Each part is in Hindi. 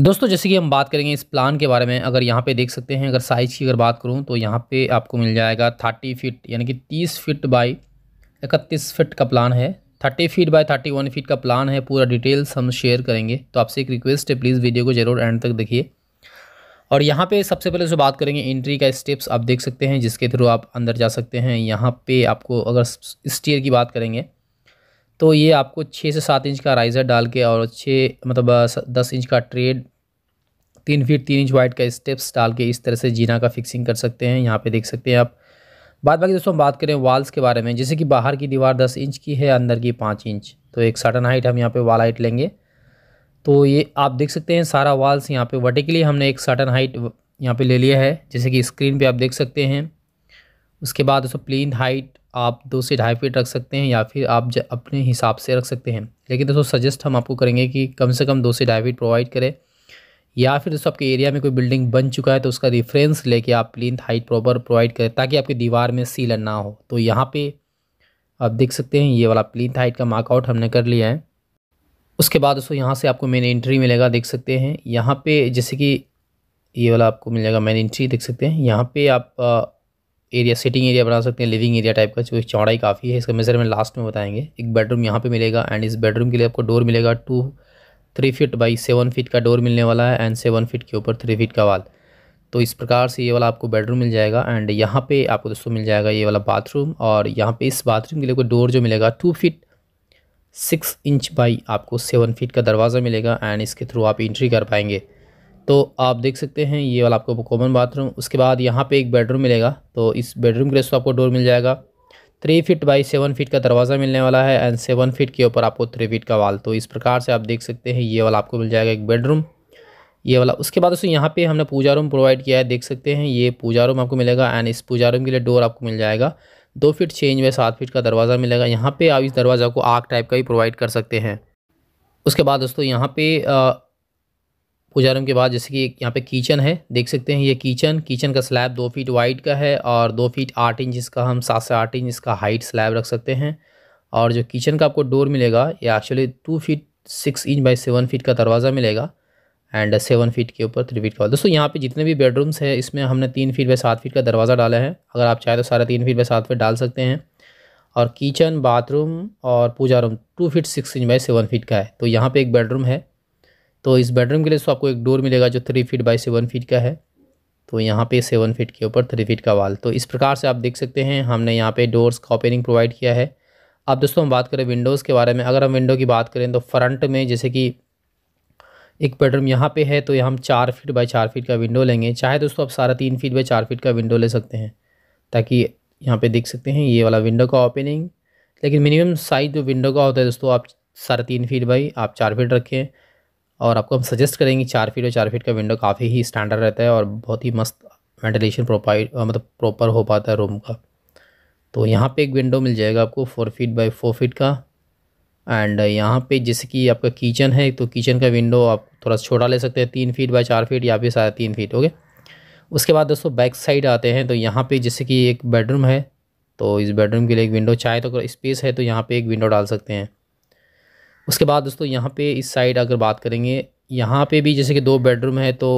दोस्तों जैसे कि हम बात करेंगे इस प्लान के बारे में अगर यहाँ पे देख सकते हैं अगर साइज़ की अगर बात करूँ तो यहाँ पे आपको मिल जाएगा थर्टी फिट यानी कि तीस फिट बाई इकतीस फिट का प्लान है thirty feet by thirty one feet का प्लान है पूरा डिटेल्स हम शेयर करेंगे तो आपसे एक रिक्वेस्ट है प्लीज़ वीडियो को ज़रूर एंड तक देखिए और यहाँ पर सबसे पहले जो बात करेंगे एंट्री का स्टेप्स आप देख सकते हैं जिसके थ्रू आप अंदर जा सकते हैं यहाँ पर आपको अगर स्टेयर की बात करेंगे तो ये आपको छः से सात इंच का राइज़र डाल के और छः मतलब दस इंच का ट्रेड तीन फीट तीन इंच वाइड का स्टेप्स डाल के इस तरह से जीना का फिक्सिंग कर सकते हैं यहाँ पे देख सकते हैं आप बाद बाकी दोस्तों हम बात करें वाल्स के बारे में जैसे कि बाहर की दीवार दस इंच की है अंदर की पाँच इंच तो एक सटन हाइट हम यहाँ पर वाल हाइट लेंगे तो ये आप देख सकते हैं सारा वाल्स यहाँ पर वर्टिकली हमने एक सटन हाइट यहाँ पर ले लिया है जैसे कि स्क्रीन पर आप देख सकते हैं उसके बाद दोस्तों प्लिन हाइट आप दो से ढाई फीट रख सकते हैं या फिर आप अपने हिसाब से रख सकते हैं लेकिन दोस्तों सजेस्ट हम आपको करेंगे कि कम से कम दो से ढाई फीट प्रोवाइड करें या फिर दोस्तों आपके एरिया में कोई बिल्डिंग बन चुका है तो उसका रिफरेंस लेके आप प्लिन हाइट प्रॉपर प्रोवाइड करें ताकि आपकी दीवार में सीलन ना हो तो यहाँ पर आप देख सकते हैं ये वाला प्लिन हाइट का मार्कआउट हमने कर लिया है उसके बाद दोस्तों यहाँ से आपको मेन एंट्री मिलेगा देख सकते हैं यहाँ पर जैसे कि ये वाला आपको मिल जाएगा मेन एंट्री देख सकते हैं यहाँ पर आप एरिया सिटिंग एरिया बना सकते हैं लिविंग एरिया टाइप का जो चौड़ाई काफ़ी है इसका मेजरमेंट लास्ट में बताएंगे एक बेडरूम यहाँ पे मिलेगा एंड इस बेडरूम के लिए आपको डोर मिलेगा two three feet by seven feet का डोर मिलने वाला है एंड सेवन फीट के ऊपर थ्री फीट का वाल तो इस प्रकार से ये वाला आपको बेडरूम मिल जाएगा एंड यहाँ पर आपको दोस्तों मिल जाएगा ये वाला बाथरूम और यहाँ पर इस बाथरूम के लिए कोई डोर जो मिलेगा two feet six inch by आपको सेवन फीट का दरवाज़ा मिलेगा एंड इसके थ्रू आप इंट्री कर पाएंगे तो आप देख सकते हैं ये वाला आपको कॉमन बाथरूम उसके बाद यहाँ पे एक बेडरूम मिलेगा तो इस बेडरूम के लिए आपको डोर मिल जाएगा three feet by seven feet का दरवाज़ा मिलने वाला है एंड सेवन फीट के ऊपर आपको थ्री फीट का वाल तो इस प्रकार से आप देख सकते हैं ये वाला आपको मिल जाएगा एक बेडरूम ये वाला उसके बाद दोस्तों यहाँ पे हमने पूजा रूम प्रोवाइड किया है देख सकते हैं ये पूजा रूम आपको मिलेगा एंड इस पूजा रूम के लिए डोर आपको मिल जाएगा दो फीट चेंज में बाई सात फीट का दरवाज़ा मिलेगा यहाँ पे आप इस दरवाज़ा को आग टाइप का भी प्रोवाइड कर सकते हैं उसके बाद दोस्तों यहाँ पे पूजा रूम के बाद जैसे कि यहाँ पे किचन है देख सकते हैं ये किचन किचन का स्लैब दो फीट वाइड का है और दो फीट आठ इंच इसका हम सात से आठ इंच इसका हाइट स्लैब रख सकते हैं और जो किचन का आपको डोर मिलेगा ये actually two feet six inch by seven feet का दरवाज़ा मिलेगा एंड सेवन फीट के ऊपर थ्री फीट का दोस्तों यहाँ पे जितने भी बेडरूम्स हैं इसमें हमने तीन फीट बाई सात फीट का दरवाज़ा डाला है अगर आप चाहें तो सारा तीन फीट बाई सात फीट डाल सकते हैं और किचन बाथरूम और puja room two feet six inch by seven feet का है तो यहाँ पे एक बेडरूम है तो इस बेडरूम के लिए सो आपको एक डोर मिलेगा जो three feet by seven feet का है तो यहाँ पे सेवन फीट के ऊपर थ्री फीट का वाल तो इस प्रकार से आप देख सकते हैं हमने यहाँ पे डोर्स का ओपनिंग प्रोवाइड किया है अब दोस्तों हम बात करें विंडोज़ के बारे में अगर हम विंडो की बात करें तो फ्रंट में जैसे कि एक बेडरूम यहाँ पे है तो यहाँ हम चार फीट बाई चार फीट का विंडो लेंगे चाहे दोस्तों आप सारा तीन फीट बाई चार फीट का विंडो ले सकते हैं ताकि यहाँ पे देख सकते हैं ये वाला विंडो का ओपनिंग लेकिन मिनिमम साइज़ जो विंडो का होता है दोस्तों आप साढ़े तीन फीट बाई आप चार फीट रखें और आपको हम सजेस्ट करेंगे चार फीट और चार फीट का विंडो काफ़ी ही स्टैंडर्ड रहता है और बहुत ही मस्त वेंटिलेशन प्रोपाइड मतलब प्रॉपर हो पाता है रूम का तो यहाँ पे एक विंडो मिल जाएगा आपको four feet by four feet का एंड यहाँ पे जैसे कि आपका किचन है तो किचन का विंडो आप थोड़ा सा छोटा ले सकते हैं तीन फीट बाई चार फीट या फिर साढ़े तीन फीट ओके उसके बाद दोस्तों बैक साइड आते हैं तो यहाँ पे जैसे कि एक बेडरूम है तो इस बेडरूम के लिए एक विंडो चाहे तो स्पेस है तो यहाँ पे एक विंडो डाल सकते हैं उसके बाद दोस्तों यहाँ पे इस साइड अगर बात करेंगे यहाँ पे भी जैसे कि दो बेडरूम है तो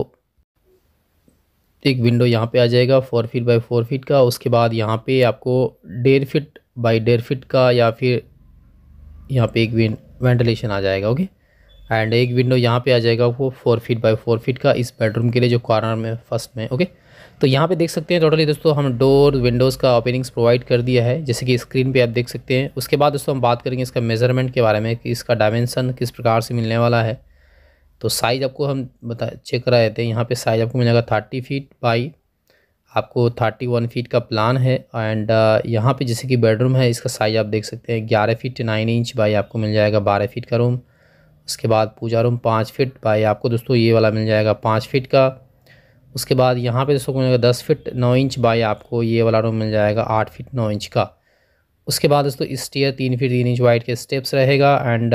एक विंडो यहाँ पे आ जाएगा four feet by four feet का उसके बाद यहाँ पे आपको डेढ़ फीट बाई डेढ़ फीट का या फिर यहाँ पे एक वेंटिलेशन आ जाएगा ओके एंड एक विंडो यहाँ पे आ जाएगा वो four feet by four feet का इस बेडरूम के लिए जो कॉर्नर में फर्स्ट में ओके तो यहाँ पे देख सकते हैं टोटली दोस्तों हम डोर विंडोज़ का ओपनिंग्स प्रोवाइड कर दिया है जैसे कि स्क्रीन पे आप देख सकते हैं उसके बाद दोस्तों हम बात करेंगे इसका मेज़रमेंट के बारे में कि इसका डायमेंसन किस प्रकार से मिलने वाला है तो साइज़ आपको हम बता चेक करा देते हैं यहाँ पर साइज़ आपको मिलेगा थर्टी फीट बाई आपको थर्टी वन फीट का प्लान है एंड uh, यहाँ पर जैसे कि बेडरूम है इसका साइज़ आप देख सकते हैं ग्यारह फीट नाइन इंच बाई आपको मिल जाएगा बारह फीट का रूम उसके बाद पूजा रूम पाँच फिट बाई आपको दोस्तों ये वाला मिल जाएगा पाँच फिट का उसके बाद यहाँ पे दोस्तों को मिलेगा दस फिट नौ इंच बाई आपको ये वाला रूम मिल जाएगा आठ फिट नौ इंच का उसके बाद दोस्तों स्टेयर तीन फिट तीन इंच वाइड के स्टेप्स रहेगा एंड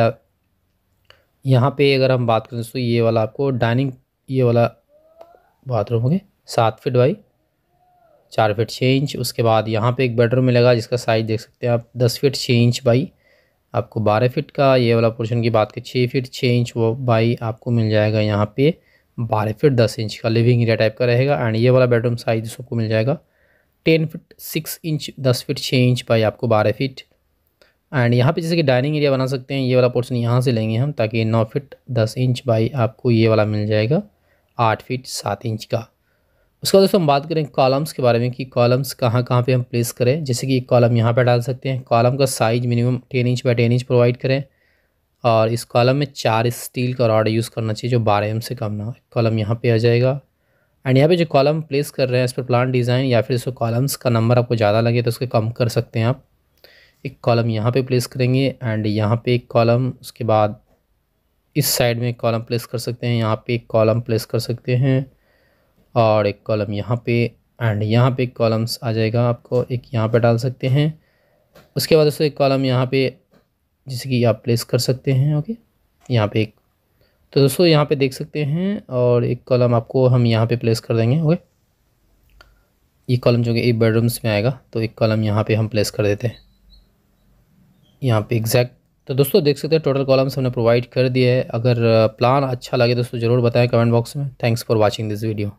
यहाँ पे अगर हम बात करें दोस्तों ये वाला आपको डाइनिंग ये वाला बाथरूम हो गया सात फिट बाई चार फिट छः इंच उसके बाद यहाँ पे एक बेडरूम मिलेगा जिसका साइज़ देख सकते हैं आप दस फिट छः इंच बाई आपको बारह फ़ीट का ये वाला पोर्शन की बात करें छः फीट छः इंच वो बाई आपको मिल जाएगा यहाँ पे बारह फीट दस इंच का लिविंग एरिया टाइप का रहेगा एंड ये वाला बेडरूम साइज सबको मिल जाएगा टेन फीट सिक्स इंच दस फीट छः इंच बाई आपको बारह फीट एंड यहाँ पे जैसे कि डाइनिंग एरिया बना सकते हैं ये वाला पोर्सन यहाँ से लेंगे हम ताकि नौ फिट दस इंच बाई आपको ये वाला मिल जाएगा आठ फिट सात इंच का उसके बाद दोस्तों हम बात करें कॉलम्स के बारे में कि कॉलम्स कहाँ कहाँ पे हम प्लेस करें जैसे कि एक कॉलम यहाँ पर डाल सकते हैं कॉलम का size minimum ten inch by ten inch provide करें और इस कॉलम में चार स्टील का रॉड यूज़ करना चाहिए जो बारह एम से कम ना हो कॉलम यहाँ पे आ जाएगा एंड यहाँ पे जो कॉलम प्लेस कर रहे हैं इस पर प्लान डिज़ाइन या फिर जो कॉलम्स का नंबर आपको ज़्यादा लगे तो उसके कम कर सकते हैं आप एक कॉलम यहाँ पर प्लेस करेंगे एंड यहाँ पर एक कॉलम उसके बाद इस साइड में एक कॉलम प्लेस कर सकते हैं यहाँ पर एक कॉलम प्लेस कर सकते हैं और एक कॉलम यहाँ पे एंड यहाँ पे कॉलम्स आ जाएगा आपको एक यहाँ पे डाल सकते हैं उसके बाद उसको एक कॉलम यहाँ पे जिसे कि आप प्लेस कर सकते हैं ओके यहाँ पे एक तो दोस्तों यहाँ पे देख सकते हैं और एक कॉलम आपको हम यहाँ पे प्लेस कर देंगे ओके ये कॉलम जो कि एक बेडरूम्स में आएगा तो एक कॉलम यहाँ पर हम प्लेस कर देते हैं यहाँ पर एग्जैक्ट तो दोस्तों देख सकते हैं टोटल कॉलम्स हमने प्रोवाइड कर दिया है अगर प्लान uh, अच्छा लगे दोस्तों ज़रूर बताएं कमेंट बॉक्स में thanks for watching this video